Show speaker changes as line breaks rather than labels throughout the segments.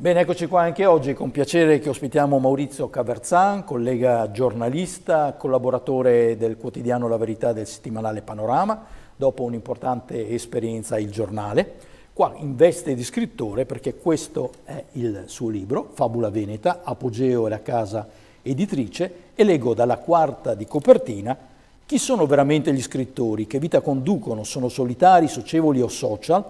Bene, eccoci qua anche oggi, con piacere che ospitiamo Maurizio Caverzan, collega giornalista, collaboratore del quotidiano La Verità del settimanale Panorama, dopo un'importante esperienza Il Giornale. Qua in veste di scrittore, perché questo è il suo libro, Fabula Veneta, Apogeo e la casa editrice, e leggo dalla quarta di copertina chi sono veramente gli scrittori, che vita conducono, sono solitari, socievoli o social,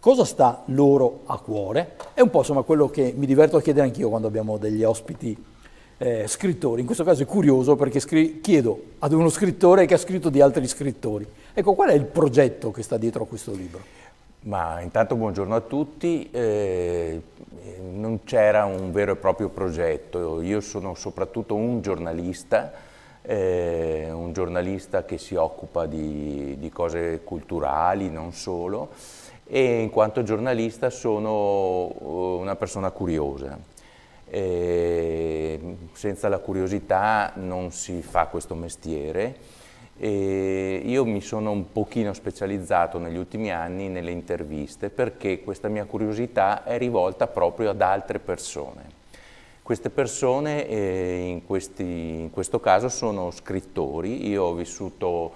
cosa sta loro a cuore. È un po' insomma quello che mi diverto a chiedere anch'io quando abbiamo degli ospiti eh, scrittori. In questo caso è curioso perché scri- chiedo ad uno scrittore che ha scritto di altri scrittori. Ecco, qual è il progetto che sta dietro a questo libro? Ma intanto buongiorno a tutti,
eh, non c'era un vero e proprio progetto, io sono soprattutto un giornalista, eh, un giornalista che si occupa di, di cose culturali, non solo, e in quanto giornalista sono eh, una persona curiosa. E senza la curiosità non si fa questo mestiere. E io mi sono un pochino specializzato negli ultimi anni nelle interviste perché questa mia curiosità è rivolta proprio ad altre persone. Queste persone eh, in, questi, in, questo caso sono scrittori, io ho vissuto,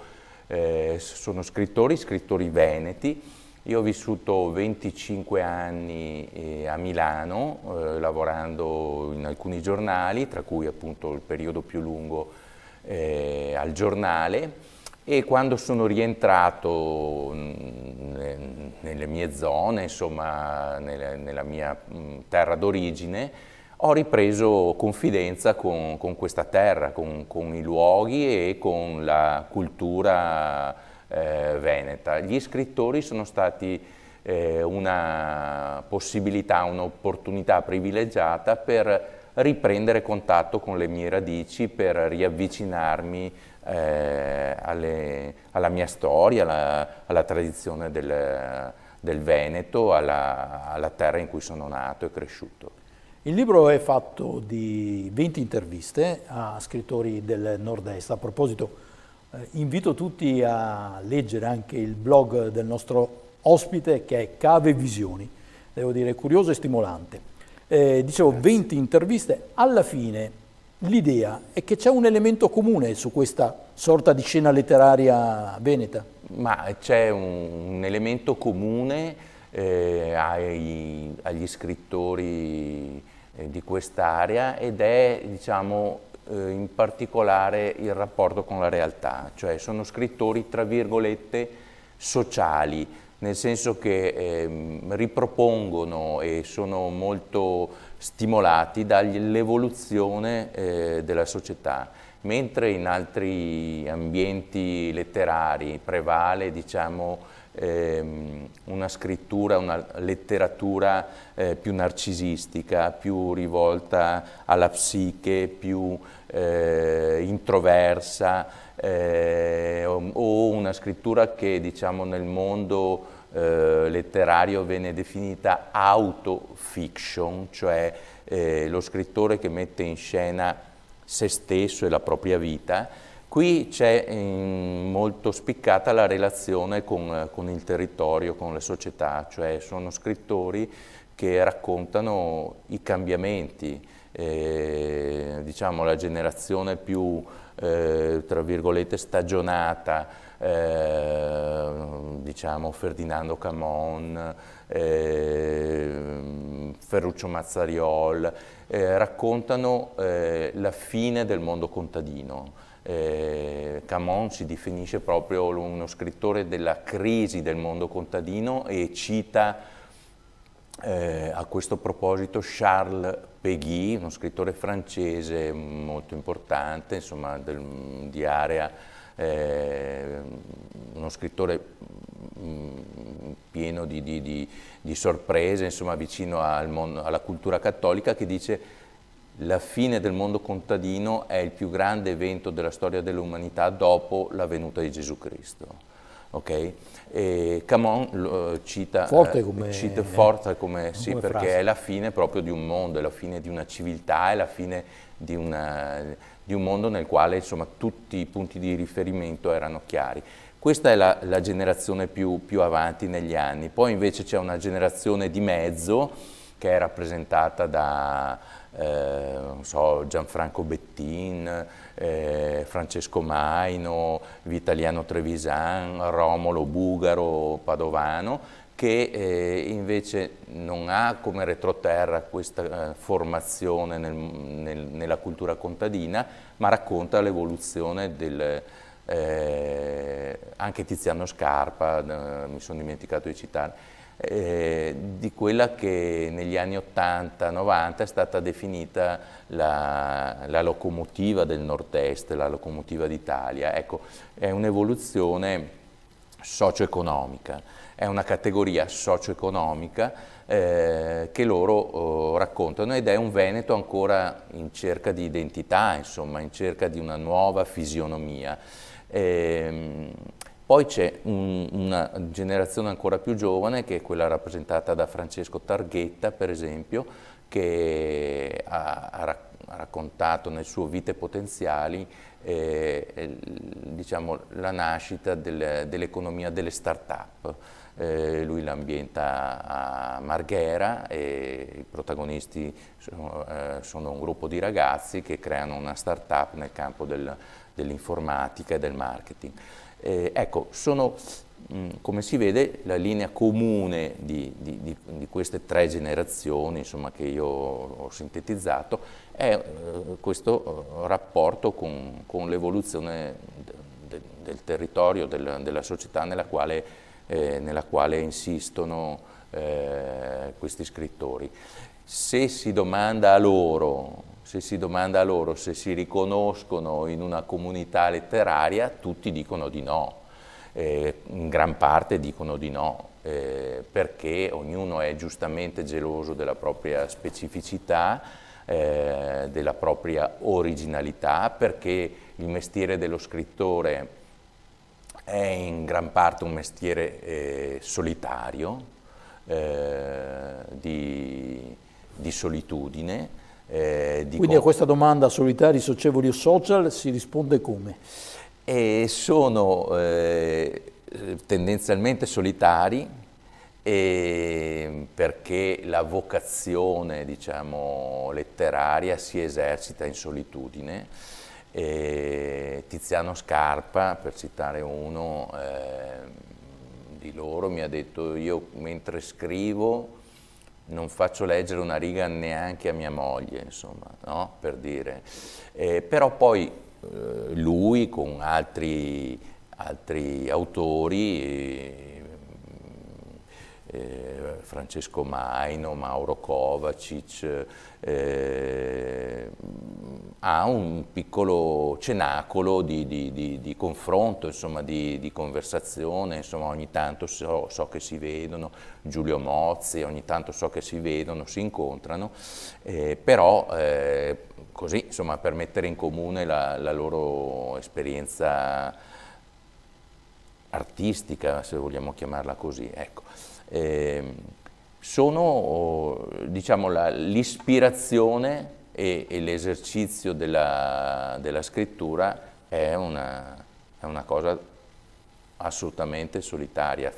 eh, sono scrittori, scrittori veneti, io ho vissuto 25 anni eh, a Milano, eh, lavorando in alcuni giornali, tra cui appunto il periodo più lungo eh, al giornale, e quando sono rientrato mm, nelle mie zone, insomma, nella, nella mia mm, terra d'origine, ho ripreso confidenza con, con questa terra, con, con, i luoghi e con la cultura eh, veneta. Gli scrittori sono stati eh, una possibilità, un'opportunità privilegiata per riprendere contatto con le mie radici, per riavvicinarmi eh, alle, alla mia storia, alla, alla tradizione del, del Veneto, alla, alla terra in cui sono nato e cresciuto.
Il libro è fatto di 20 interviste a scrittori del nord-est. A proposito, eh, invito tutti a leggere anche il blog del nostro ospite che è Cave Visioni, devo dire curioso e stimolante. Eh, dicevo 20 interviste, alla fine l'idea è che c'è un elemento comune su questa sorta di scena letteraria veneta.
Ma c'è un, un elemento comune eh, ai, agli scrittori eh, di quest'area ed è diciamo, eh, in particolare il rapporto con la realtà, cioè sono scrittori tra virgolette sociali, nel senso che eh, ripropongono e sono molto stimolati dall'evoluzione eh, della società, mentre in altri ambienti letterari prevale diciamo, ehm, una scrittura, una letteratura eh, più narcisistica, più rivolta alla psiche, più eh, introversa eh, o una scrittura che diciamo nel mondo eh, letterario viene definita autofiction, cioè eh, lo scrittore che mette in scena se stesso e la propria vita, Qui c'è mm, molto spiccata la relazione con, con, il territorio, con le società, cioè sono scrittori che raccontano i cambiamenti, eh, diciamo la generazione più, eh, tra virgolette, stagionata, eh, diciamo Ferdinando Camon, eh, Ferruccio Mazzariol, eh, raccontano eh, la fine del mondo contadino eh, Camon si definisce proprio uno scrittore della crisi del mondo contadino e cita eh, a questo proposito Charles Peggy, uno scrittore francese molto importante, insomma, del, di area, eh, uno scrittore mm, pieno di, di, di, di sorprese, insomma, vicino al mondo, alla cultura cattolica, che dice la fine del mondo contadino è il più grande evento della storia dell'umanità dopo la venuta di Gesù Cristo. Ok? E Camon lo, cita forte eh, come, cita forza come, sì, perché frase. è la fine proprio di un mondo, è la fine di una civiltà, è la fine di, una, di un mondo nel quale insomma, tutti i punti di riferimento erano chiari. Questa è la, la generazione più, più avanti negli anni, poi invece c'è una generazione di mezzo che è rappresentata da eh, so, Gianfranco Bettin, eh, Francesco Maino, Vitaliano Trevisan, Romolo Bugaro, Padovano, che eh, invece non ha come retroterra questa eh, formazione nel, nel, nella cultura contadina, ma racconta l'evoluzione del... Eh, anche Tiziano Scarpa, eh, mi sono dimenticato di citare, eh, di quella che negli anni 80-90 è stata definita la, la, locomotiva del nord-est, la locomotiva d'Italia. Ecco, è un'evoluzione socio-economica, è una categoria socio-economica eh, che loro oh, raccontano ed è un Veneto ancora in cerca di identità, insomma, in cerca di una nuova fisionomia. Eh, poi c'è un, una generazione ancora più giovane, che è quella rappresentata da Francesco Targhetta, per esempio, che ha, ha raccontato nel suo Vite Potenziali eh, eh, diciamo, la nascita del, dell'economia delle start-up. Eh, lui l'ambienta a Marghera e i protagonisti sono, eh, sono, un gruppo di ragazzi che creano una start-up nel campo del, dell'informatica e del marketing. Eh, ecco, sono, mh, mm, come si vede, la linea comune di, di, di, di, queste tre generazioni insomma, che io ho sintetizzato è eh, questo eh, rapporto con, con l'evoluzione de, del territorio, del, della società nella quale, eh, nella quale insistono eh, questi scrittori. Se si domanda a loro se si domanda loro se si riconoscono in una comunità letteraria, tutti dicono di no, eh, in gran parte dicono di no, eh, perché ognuno è giustamente geloso della propria specificità, eh, della propria originalità, perché il mestiere dello scrittore è in gran parte un mestiere eh, solitario, eh, di, di solitudine, eh, Quindi a questa
domanda solitari, socievoli o social si risponde come?
E sono eh, tendenzialmente solitari perché la vocazione diciamo, letteraria si esercita in solitudine. E Tiziano Scarpa, per citare uno eh, di loro, mi ha detto io mentre scrivo non faccio leggere una riga neanche a mia moglie, insomma, no? per dire. Eh, però poi eh, lui con altri, altri autori eh, eh, Francesco Maino, Mauro Kovacic, eh, ha un piccolo cenacolo di, di, di, di confronto, insomma, di, conversazione, insomma, ogni tanto so, so, che si vedono, Giulio Mozzi, ogni tanto so che si vedono, si incontrano, eh, però eh, così insomma, per mettere in comune la, la loro esperienza artistica, se vogliamo chiamarla così. Ecco eh, sono diciamo, l'ispirazione e, e l'esercizio della, della, scrittura è una, è una, cosa assolutamente solitaria.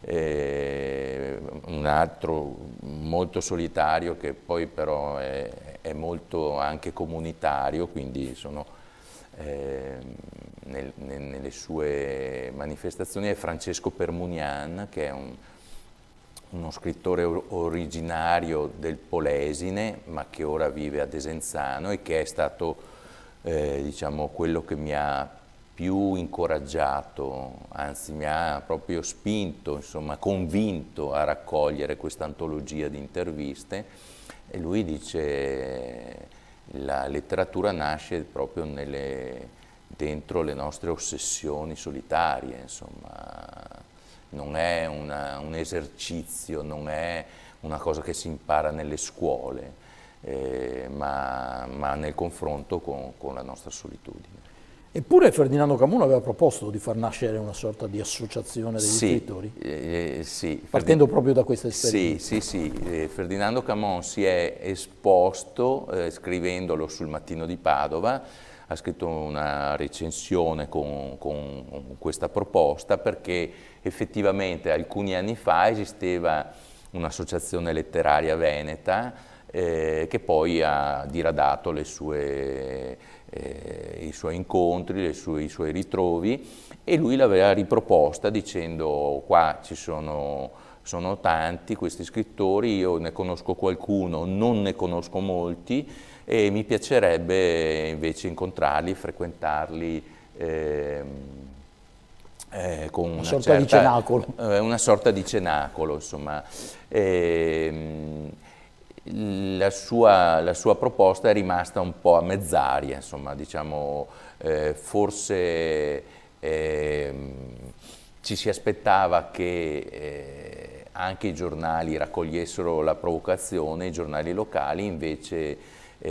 Eh, un altro molto solitario che poi però è, è molto anche comunitario, quindi sono eh, nel, nel, nelle sue manifestazioni è Francesco Permunian che è un, uno scrittore originario del Polesine, ma che ora vive a Desenzano e che è stato eh, diciamo, quello che mi ha più incoraggiato, anzi mi ha proprio spinto, insomma convinto a raccogliere questa antologia di interviste e lui dice la letteratura nasce proprio nelle, dentro le nostre ossessioni solitarie, insomma non è una, un esercizio, non è una cosa che si impara nelle scuole, eh, ma, ma, nel confronto con, con la nostra solitudine.
Eppure Ferdinando Camuno aveva proposto di far nascere una sorta di associazione degli sì, scrittori?
Eh, eh sì. Partendo Ferdi... proprio da questa esperienza? Sì, sì, sì. Eh, Ferdinando Camon si è esposto eh, scrivendolo sul Mattino di Padova, ha scritto una recensione con, con, con questa proposta perché effettivamente alcuni anni fa esisteva un'associazione letteraria veneta eh, che poi ha diradato sue, eh, i suoi incontri, sue, i suoi ritrovi e lui l'aveva riproposta dicendo qua ci sono sono tanti questi scrittori, io ne conosco qualcuno, non ne conosco molti e mi piacerebbe invece incontrarli, frequentarli. Ehm, eh, con una, una sorta certa, di cenacolo. Eh, una sorta di cenacolo, insomma. Eh, la, sua, la sua, proposta è rimasta un po' a mezz'aria, insomma, diciamo, eh, forse ehm, ci si aspettava che eh, anche i giornali raccogliessero la provocazione, i giornali locali invece e,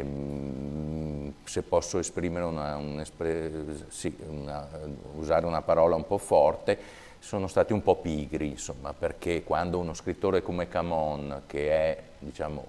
ehm, se posso una, un sì, una, usare una parola un po' forte, sono stati un po' pigri, insomma, perché quando uno scrittore come Camon, che è diciamo,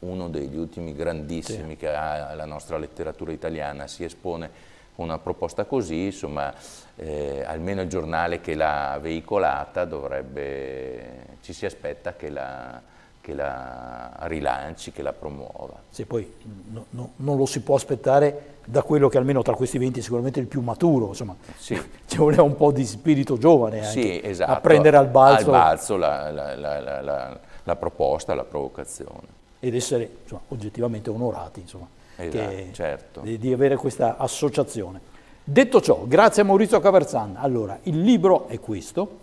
uno degli ultimi grandissimi sì. che ha la nostra letteratura italiana, si espone una proposta così, insomma, eh, almeno il giornale che l'ha veicolata dovrebbe, ci si aspetta che la che la rilanci, che la promuova.
Sì, poi no, no, non lo si può aspettare da quello che almeno tra questi 20 è sicuramente il più maturo, insomma, sì. ci voleva un po' di spirito giovane eh, anche, sì, esatto. a prendere al balzo, al
balzo la, la, la, la, proposta, la provocazione.
Ed essere insomma, oggettivamente onorati insomma, esatto, che, certo. di, di avere questa associazione. Detto ciò, grazie a Maurizio Cavarzan. Allora, il libro è questo,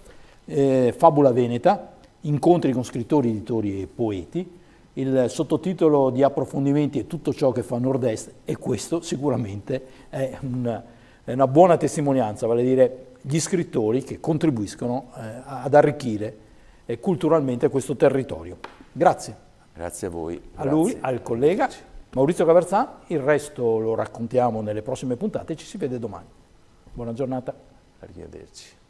eh, Fabula Veneta, incontri con scrittori, editori e poeti. Il sottotitolo di approfondimenti è tutto ciò che fa Nord-Est e questo sicuramente è una, è una buona testimonianza, vale a dire gli scrittori che contribuiscono eh, ad arricchire eh, culturalmente questo territorio. Grazie.
Grazie a voi. Grazie. A lui,
al collega Maurizio Caverzà, il resto lo raccontiamo nelle prossime puntate, ci si vede domani. Buona giornata.
Arrivederci.